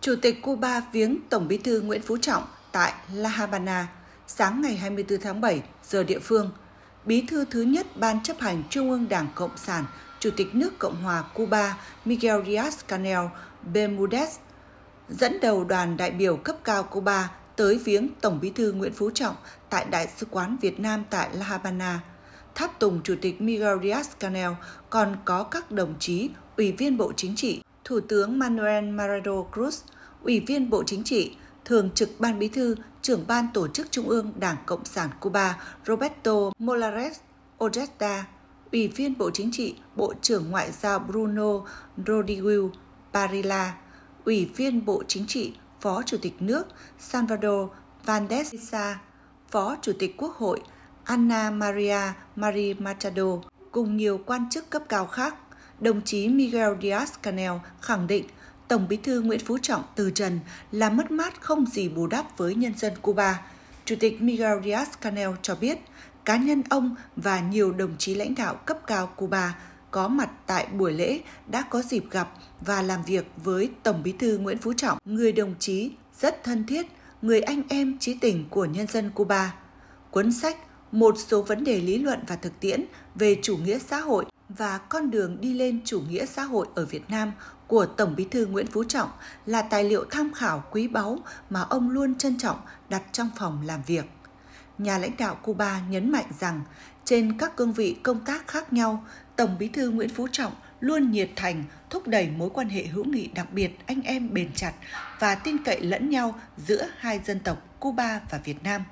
Chủ tịch Cuba viếng Tổng Bí thư Nguyễn Phú Trọng tại La Habana sáng ngày 24 tháng 7 giờ địa phương. Bí thư thứ nhất Ban chấp hành Trung ương Đảng Cộng sản, Chủ tịch nước Cộng hòa Cuba Miguel Diaz-Canel Bermudez dẫn đầu đoàn đại biểu cấp cao Cuba tới viếng Tổng Bí thư Nguyễn Phú Trọng tại Đại sứ quán Việt Nam tại La Habana – tháp tùng Chủ tịch Miguel Diaz-Canel còn có các đồng chí Ủy viên Bộ Chính trị, Thủ tướng Manuel Marado Cruz, Ủy viên Bộ Chính trị, Thường trực Ban Bí thư, trưởng Ban Tổ chức Trung ương Đảng Cộng sản Cuba Roberto Molares Ojeda, Ủy viên Bộ Chính trị, Bộ trưởng Ngoại giao Bruno Rodriguez Parilla, Ủy viên Bộ Chính trị, Phó Chủ tịch nước Salvador Valdes Phó Chủ tịch Quốc hội Anna Maria Mari Machado cùng nhiều quan chức cấp cao khác, đồng chí Miguel Diaz-Canel khẳng định Tổng bí thư Nguyễn Phú Trọng từ trần là mất mát không gì bù đắp với nhân dân Cuba. Chủ tịch Miguel Diaz-Canel cho biết cá nhân ông và nhiều đồng chí lãnh đạo cấp cao Cuba có mặt tại buổi lễ đã có dịp gặp và làm việc với Tổng bí thư Nguyễn Phú Trọng, người đồng chí rất thân thiết, người anh em trí tình của nhân dân Cuba. Cuốn sách một số vấn đề lý luận và thực tiễn về chủ nghĩa xã hội và con đường đi lên chủ nghĩa xã hội ở Việt Nam của Tổng Bí thư Nguyễn Phú Trọng là tài liệu tham khảo quý báu mà ông luôn trân trọng đặt trong phòng làm việc. Nhà lãnh đạo Cuba nhấn mạnh rằng trên các cương vị công tác khác nhau, Tổng Bí thư Nguyễn Phú Trọng luôn nhiệt thành thúc đẩy mối quan hệ hữu nghị đặc biệt anh em bền chặt và tin cậy lẫn nhau giữa hai dân tộc Cuba và Việt Nam.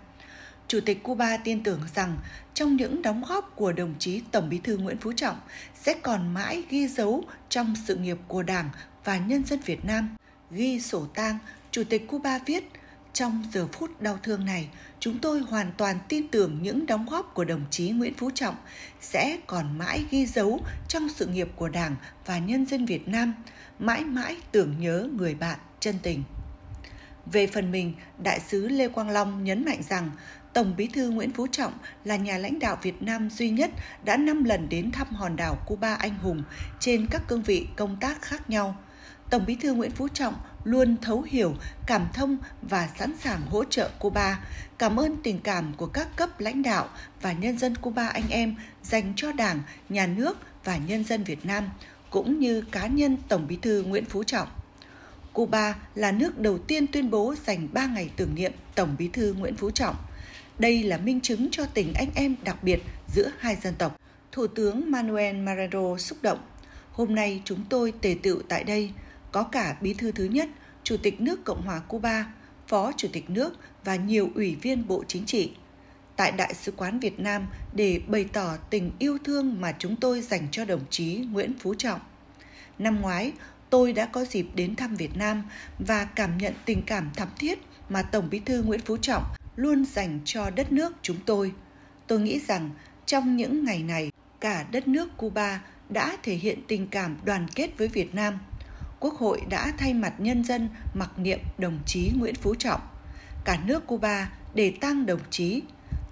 Chủ tịch Cuba tin tưởng rằng trong những đóng góp của đồng chí Tổng Bí thư Nguyễn Phú Trọng sẽ còn mãi ghi dấu trong sự nghiệp của Đảng và nhân dân Việt Nam. Ghi sổ tang, Chủ tịch Cuba viết: trong giờ phút đau thương này, chúng tôi hoàn toàn tin tưởng những đóng góp của đồng chí Nguyễn Phú Trọng sẽ còn mãi ghi dấu trong sự nghiệp của Đảng và nhân dân Việt Nam, mãi mãi tưởng nhớ người bạn chân tình. Về phần mình, đại sứ Lê Quang Long nhấn mạnh rằng Tổng bí thư Nguyễn Phú Trọng là nhà lãnh đạo Việt Nam duy nhất đã 5 lần đến thăm hòn đảo Cuba anh hùng trên các cương vị công tác khác nhau. Tổng bí thư Nguyễn Phú Trọng luôn thấu hiểu, cảm thông và sẵn sàng hỗ trợ Cuba. Cảm ơn tình cảm của các cấp lãnh đạo và nhân dân Cuba anh em dành cho Đảng, Nhà nước và nhân dân Việt Nam, cũng như cá nhân Tổng bí thư Nguyễn Phú Trọng. Cuba là nước đầu tiên tuyên bố dành 3 ngày tưởng niệm Tổng bí thư Nguyễn Phú Trọng – đây là minh chứng cho tình anh em đặc biệt giữa hai dân tộc. Thủ tướng Manuel Marrero xúc động. Hôm nay chúng tôi tề tựu tại đây, có cả bí thư thứ nhất, chủ tịch nước Cộng hòa Cuba, phó chủ tịch nước và nhiều ủy viên Bộ Chính trị tại Đại sứ quán Việt Nam để bày tỏ tình yêu thương mà chúng tôi dành cho đồng chí Nguyễn Phú Trọng. Năm ngoái, tôi đã có dịp đến thăm Việt Nam và cảm nhận tình cảm thắm thiết mà Tổng Bí thư Nguyễn Phú Trọng luôn dành cho đất nước chúng tôi. Tôi nghĩ rằng trong những ngày này, cả đất nước Cuba đã thể hiện tình cảm đoàn kết với Việt Nam. Quốc hội đã thay mặt nhân dân mặc niệm đồng chí Nguyễn Phú Trọng. Cả nước Cuba để tăng đồng chí.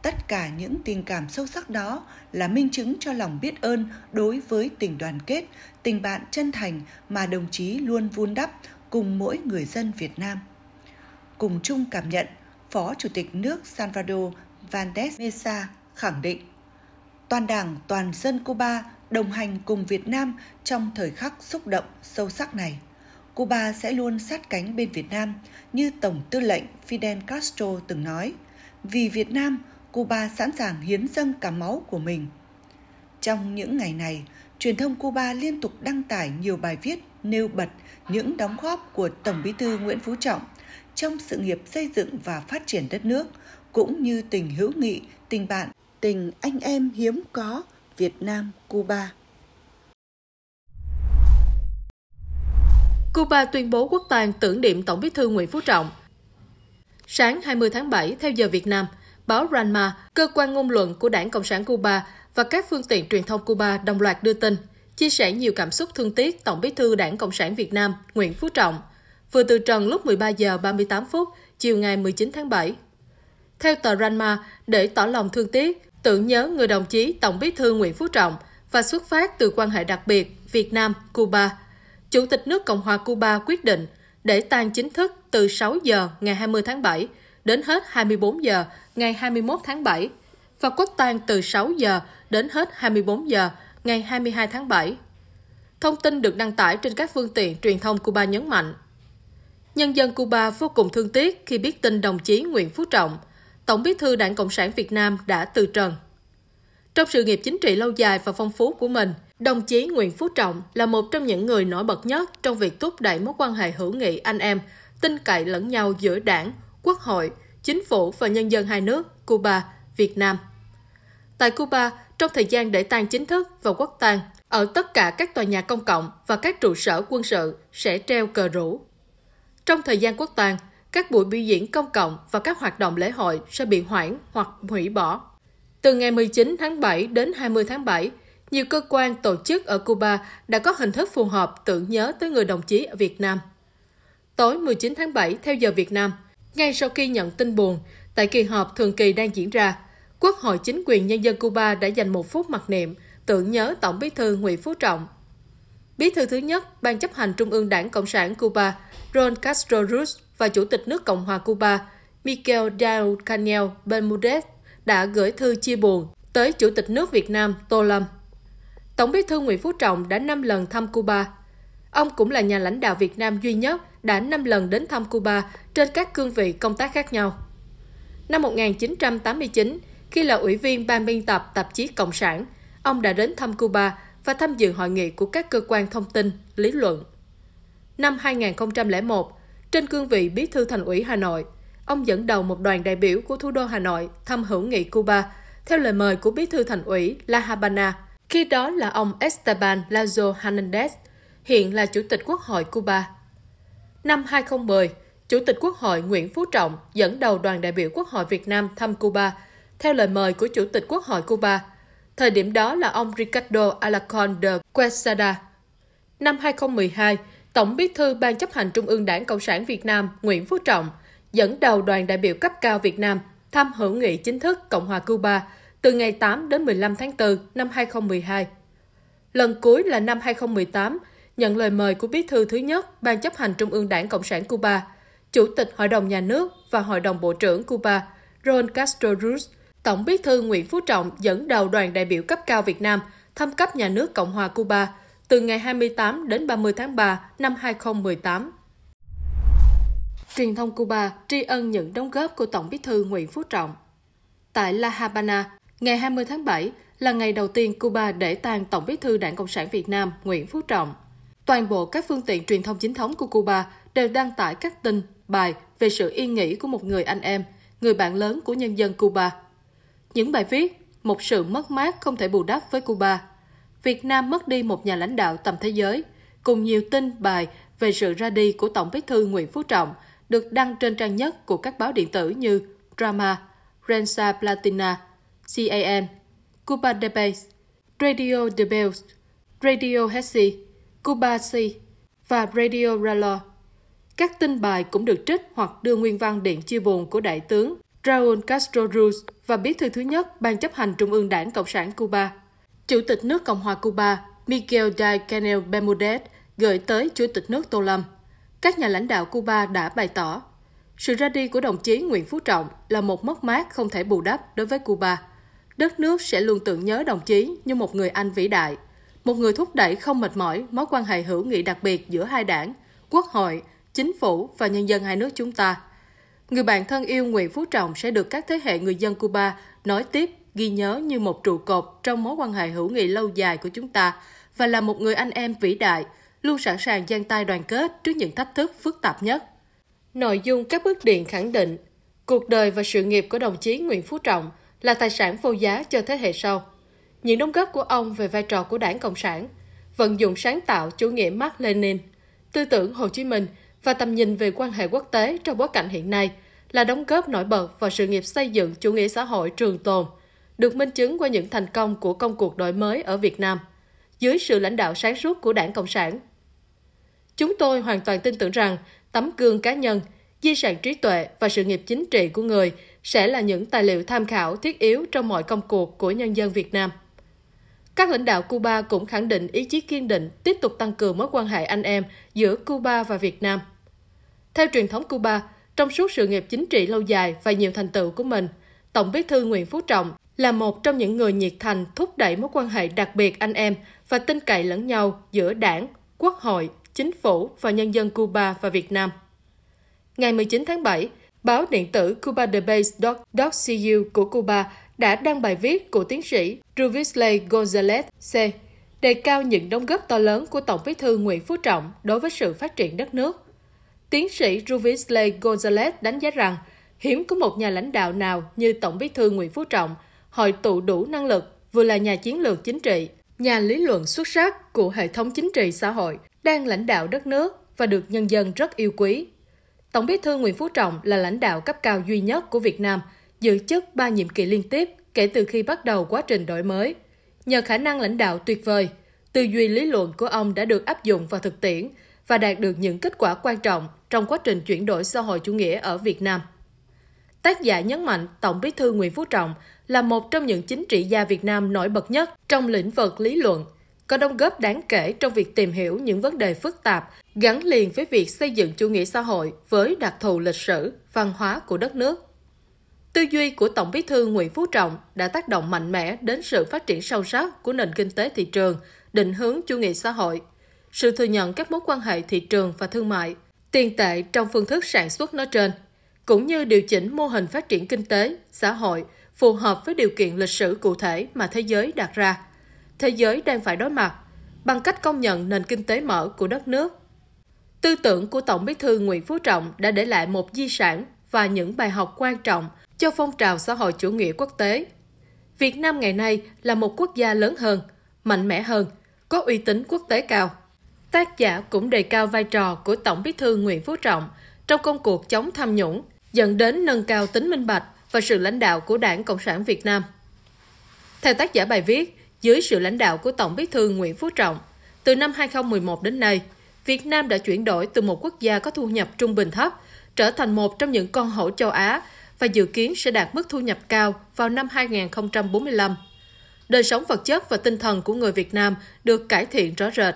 Tất cả những tình cảm sâu sắc đó là minh chứng cho lòng biết ơn đối với tình đoàn kết, tình bạn chân thành mà đồng chí luôn vun đắp cùng mỗi người dân Việt Nam. Cùng chung cảm nhận Phó Chủ tịch nước Salvador Valdes Mesa khẳng định toàn đảng, toàn dân Cuba đồng hành cùng Việt Nam trong thời khắc xúc động sâu sắc này. Cuba sẽ luôn sát cánh bên Việt Nam như Tổng tư lệnh Fidel Castro từng nói. Vì Việt Nam, Cuba sẵn sàng hiến dâng cả máu của mình. Trong những ngày này, truyền thông Cuba liên tục đăng tải nhiều bài viết nêu bật những đóng góp của Tổng bí thư Nguyễn Phú Trọng trong sự nghiệp xây dựng và phát triển đất nước, cũng như tình hữu nghị, tình bạn, tình anh em hiếm có Việt Nam Cuba. Cuba tuyên bố quốc tang tưởng niệm Tổng Bí thư Nguyễn Phú Trọng. Sáng 20 tháng 7 theo giờ Việt Nam, báo Ranma, cơ quan ngôn luận của Đảng Cộng sản Cuba và các phương tiện truyền thông Cuba đồng loạt đưa tin, chia sẻ nhiều cảm xúc thương tiếc Tổng Bí thư Đảng Cộng sản Việt Nam Nguyễn Phú Trọng vừa từ trần lúc 13 giờ 38 phút chiều ngày 19 tháng 7. Theo tờ Ranma, để tỏ lòng thương tiếc, tưởng nhớ người đồng chí Tổng bí thư Nguyễn Phú Trọng và xuất phát từ quan hệ đặc biệt Việt Nam-Cuba, Chủ tịch nước Cộng hòa Cuba quyết định để tan chính thức từ 6 giờ ngày 20 tháng 7 đến hết 24 giờ ngày 21 tháng 7 và quốc tang từ 6 giờ đến hết 24 giờ ngày 22 tháng 7. Thông tin được đăng tải trên các phương tiện truyền thông Cuba nhấn mạnh Nhân dân Cuba vô cùng thương tiếc khi biết tin đồng chí Nguyễn Phú Trọng, Tổng bí thư Đảng Cộng sản Việt Nam đã từ trần. Trong sự nghiệp chính trị lâu dài và phong phú của mình, đồng chí Nguyễn Phú Trọng là một trong những người nổi bật nhất trong việc thúc đẩy mối quan hệ hữu nghị anh em, tin cậy lẫn nhau giữa đảng, quốc hội, chính phủ và nhân dân hai nước Cuba, Việt Nam. Tại Cuba, trong thời gian để tang chính thức và quốc tang, ở tất cả các tòa nhà công cộng và các trụ sở quân sự sẽ treo cờ rủ trong thời gian quốc tang, các buổi biểu diễn công cộng và các hoạt động lễ hội sẽ bị hoãn hoặc hủy bỏ. Từ ngày 19 tháng 7 đến 20 tháng 7, nhiều cơ quan tổ chức ở Cuba đã có hình thức phù hợp tưởng nhớ tới người đồng chí ở Việt Nam. Tối 19 tháng 7 theo giờ Việt Nam, ngay sau khi nhận tin buồn, tại kỳ họp thường kỳ đang diễn ra, Quốc hội chính quyền nhân dân Cuba đã dành một phút mặc niệm tưởng nhớ Tổng bí thư Nguyễn Phú Trọng Bí thư thứ nhất Ban chấp hành Trung ương Đảng Cộng sản Cuba Ron Castro Ruz và Chủ tịch nước Cộng hòa Cuba Miguel Díaz Canel Bermudez đã gửi thư chia buồn tới Chủ tịch nước Việt Nam Tô Lâm. Tổng bí thư Nguyễn Phú Trọng đã 5 lần thăm Cuba. Ông cũng là nhà lãnh đạo Việt Nam duy nhất đã 5 lần đến thăm Cuba trên các cương vị công tác khác nhau. Năm 1989, khi là ủy viên ban biên tập tạp chí Cộng sản, ông đã đến thăm Cuba và tham dự hội nghị của các cơ quan thông tin, lý luận. Năm 2001, trên cương vị Bí thư Thành ủy Hà Nội, ông dẫn đầu một đoàn đại biểu của thủ đô Hà Nội thăm hữu nghị Cuba theo lời mời của Bí thư Thành ủy La Habana, khi đó là ông Esteban Lazo Hernandez, hiện là Chủ tịch Quốc hội Cuba. Năm 2010, Chủ tịch Quốc hội Nguyễn Phú Trọng dẫn đầu đoàn đại biểu Quốc hội Việt Nam thăm Cuba theo lời mời của Chủ tịch Quốc hội Cuba – Thời điểm đó là ông Ricardo Alarcón de Quesada. Năm 2012, Tổng Bí thư Ban chấp hành Trung ương Đảng Cộng sản Việt Nam Nguyễn Phú Trọng dẫn đầu đoàn đại biểu cấp cao Việt Nam thăm hữu nghị chính thức Cộng hòa Cuba từ ngày 8 đến 15 tháng 4 năm 2012. Lần cuối là năm 2018, nhận lời mời của Bí thư thứ nhất Ban chấp hành Trung ương Đảng Cộng sản Cuba, Chủ tịch Hội đồng Nhà nước và Hội đồng Bộ trưởng Cuba Ron Castro Ruz Tổng bí thư Nguyễn Phú Trọng dẫn đầu đoàn đại biểu cấp cao Việt Nam thăm cấp nhà nước Cộng hòa Cuba từ ngày 28 đến 30 tháng 3 năm 2018. Truyền thông Cuba tri ân những đóng góp của Tổng bí thư Nguyễn Phú Trọng. Tại La Habana, ngày 20 tháng 7 là ngày đầu tiên Cuba để tang Tổng bí thư Đảng Cộng sản Việt Nam Nguyễn Phú Trọng. Toàn bộ các phương tiện truyền thông chính thống của Cuba đều đăng tải các tin, bài về sự yên nghỉ của một người anh em, người bạn lớn của nhân dân Cuba những bài viết Một sự mất mát không thể bù đắp với Cuba Việt Nam mất đi một nhà lãnh đạo tầm thế giới cùng nhiều tin bài về sự ra đi của Tổng bí thư Nguyễn Phú Trọng được đăng trên trang nhất của các báo điện tử như Drama, Rensa Platina, CAN, Cuba Debates Radio Debate, Radio Hesi, Cuba C và Radio Ralo. Các tin bài cũng được trích hoặc đưa nguyên văn điện chia buồn của đại tướng Raúl Castro Ruz và bí thư thứ nhất Ban chấp hành Trung ương Đảng Cộng sản Cuba. Chủ tịch nước Cộng hòa Cuba Miguel díaz Canel Bermudez gửi tới Chủ tịch nước Tô Lâm. Các nhà lãnh đạo Cuba đã bày tỏ, sự ra đi của đồng chí Nguyễn Phú Trọng là một mất mát không thể bù đắp đối với Cuba. Đất nước sẽ luôn tưởng nhớ đồng chí như một người anh vĩ đại, một người thúc đẩy không mệt mỏi mối quan hệ hữu nghị đặc biệt giữa hai đảng, quốc hội, chính phủ và nhân dân hai nước chúng ta – Người bạn thân yêu Nguyễn Phú Trọng sẽ được các thế hệ người dân Cuba nói tiếp, ghi nhớ như một trụ cột trong mối quan hệ hữu nghị lâu dài của chúng ta và là một người anh em vĩ đại, luôn sẵn sàng giang tay đoàn kết trước những thách thức phức tạp nhất. Nội dung các bức điện khẳng định, cuộc đời và sự nghiệp của đồng chí Nguyễn Phú Trọng là tài sản vô giá cho thế hệ sau. Những đóng góp của ông về vai trò của đảng Cộng sản, vận dụng sáng tạo chủ nghĩa Mark Lenin, tư tưởng Hồ Chí Minh – và tầm nhìn về quan hệ quốc tế trong bối cảnh hiện nay là đóng góp nổi bật vào sự nghiệp xây dựng chủ nghĩa xã hội trường tồn, được minh chứng qua những thành công của công cuộc đổi mới ở Việt Nam, dưới sự lãnh đạo sáng suốt của Đảng Cộng sản. Chúng tôi hoàn toàn tin tưởng rằng tấm gương cá nhân, di sản trí tuệ và sự nghiệp chính trị của người sẽ là những tài liệu tham khảo thiết yếu trong mọi công cuộc của nhân dân Việt Nam. Các lãnh đạo Cuba cũng khẳng định ý chí kiên định tiếp tục tăng cường mối quan hệ anh em giữa Cuba và Việt Nam. Theo truyền thống Cuba, trong suốt sự nghiệp chính trị lâu dài và nhiều thành tựu của mình, Tổng Bí thư Nguyễn Phú Trọng là một trong những người nhiệt thành thúc đẩy mối quan hệ đặc biệt anh em và tin cậy lẫn nhau giữa Đảng, Quốc hội, chính phủ và nhân dân Cuba và Việt Nam. Ngày 19 tháng 7, báo điện tử cubadebase.cu của Cuba đã đăng bài viết của tiến sĩ Ruvisley Gonzalez C. đề cao những đóng góp to lớn của Tổng bí thư Nguyễn Phú Trọng đối với sự phát triển đất nước. Tiến sĩ Ruvisley Gonzalez đánh giá rằng hiếm có một nhà lãnh đạo nào như Tổng bí thư Nguyễn Phú Trọng hội tụ đủ năng lực vừa là nhà chiến lược chính trị, nhà lý luận xuất sắc của hệ thống chính trị xã hội, đang lãnh đạo đất nước và được nhân dân rất yêu quý. Tổng bí thư Nguyễn Phú Trọng là lãnh đạo cấp cao duy nhất của Việt Nam – giữ chức ba nhiệm kỳ liên tiếp kể từ khi bắt đầu quá trình đổi mới. Nhờ khả năng lãnh đạo tuyệt vời, tư duy lý luận của ông đã được áp dụng vào thực tiễn và đạt được những kết quả quan trọng trong quá trình chuyển đổi xã hội chủ nghĩa ở Việt Nam. Tác giả nhấn mạnh Tổng Bí thư Nguyễn Phú Trọng là một trong những chính trị gia Việt Nam nổi bật nhất trong lĩnh vực lý luận, có đóng góp đáng kể trong việc tìm hiểu những vấn đề phức tạp gắn liền với việc xây dựng chủ nghĩa xã hội với đặc thù lịch sử, văn hóa của đất nước. Tư duy của Tổng bí thư Nguyễn Phú Trọng đã tác động mạnh mẽ đến sự phát triển sâu sắc của nền kinh tế thị trường, định hướng chủ nghĩa xã hội, sự thừa nhận các mối quan hệ thị trường và thương mại, tiền tệ trong phương thức sản xuất nói trên, cũng như điều chỉnh mô hình phát triển kinh tế, xã hội phù hợp với điều kiện lịch sử cụ thể mà thế giới đặt ra. Thế giới đang phải đối mặt bằng cách công nhận nền kinh tế mở của đất nước. Tư tưởng của Tổng bí thư Nguyễn Phú Trọng đã để lại một di sản và những bài học quan trọng cho phong trào xã hội chủ nghĩa quốc tế. Việt Nam ngày nay là một quốc gia lớn hơn, mạnh mẽ hơn, có uy tín quốc tế cao. Tác giả cũng đề cao vai trò của Tổng Bí thư Nguyễn Phú Trọng trong công cuộc chống tham nhũng, dẫn đến nâng cao tính minh bạch và sự lãnh đạo của Đảng Cộng sản Việt Nam. Theo tác giả bài viết, dưới sự lãnh đạo của Tổng Bí thư Nguyễn Phú Trọng, từ năm 2011 đến nay, Việt Nam đã chuyển đổi từ một quốc gia có thu nhập trung bình thấp trở thành một trong những con hổ châu Á và dự kiến sẽ đạt mức thu nhập cao vào năm 2045. Đời sống vật chất và tinh thần của người Việt Nam được cải thiện rõ rệt.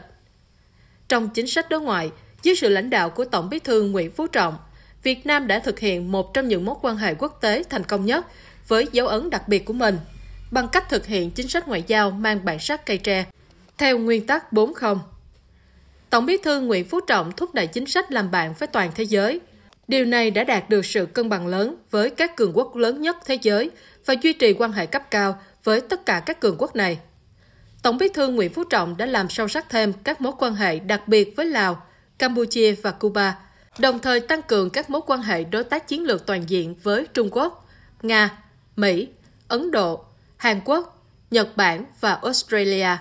Trong chính sách đối ngoại, dưới sự lãnh đạo của Tổng Bí thư Nguyễn Phú Trọng, Việt Nam đã thực hiện một trong những mối quan hệ quốc tế thành công nhất với dấu ấn đặc biệt của mình bằng cách thực hiện chính sách ngoại giao mang bản sắc cây tre theo nguyên tắc 4 không. Tổng Bí thư Nguyễn Phú Trọng thúc đẩy chính sách làm bạn với toàn thế giới – Điều này đã đạt được sự cân bằng lớn với các cường quốc lớn nhất thế giới và duy trì quan hệ cấp cao với tất cả các cường quốc này. Tổng bí thư Nguyễn Phú Trọng đã làm sâu sắc thêm các mối quan hệ đặc biệt với Lào, Campuchia và Cuba, đồng thời tăng cường các mối quan hệ đối tác chiến lược toàn diện với Trung Quốc, Nga, Mỹ, Ấn Độ, Hàn Quốc, Nhật Bản và Australia.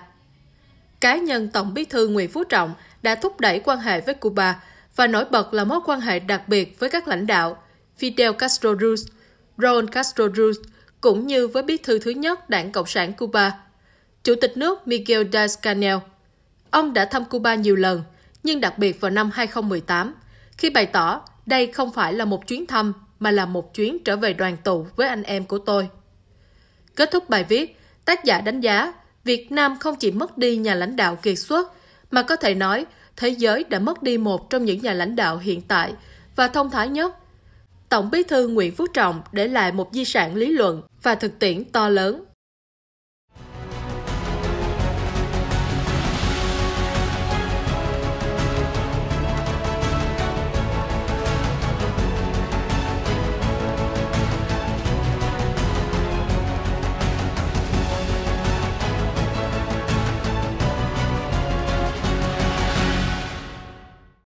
Cá nhân Tổng bí thư Nguyễn Phú Trọng đã thúc đẩy quan hệ với Cuba và nổi bật là mối quan hệ đặc biệt với các lãnh đạo Fidel Castro Ruz, Raúl Castro Ruz, cũng như với bí thư thứ nhất Đảng Cộng sản Cuba, Chủ tịch nước Miguel díaz canel Ông đã thăm Cuba nhiều lần, nhưng đặc biệt vào năm 2018, khi bày tỏ đây không phải là một chuyến thăm mà là một chuyến trở về đoàn tụ với anh em của tôi. Kết thúc bài viết, tác giả đánh giá Việt Nam không chỉ mất đi nhà lãnh đạo kiệt xuất, mà có thể nói thế giới đã mất đi một trong những nhà lãnh đạo hiện tại và thông thái nhất. Tổng bí thư Nguyễn Phú Trọng để lại một di sản lý luận và thực tiễn to lớn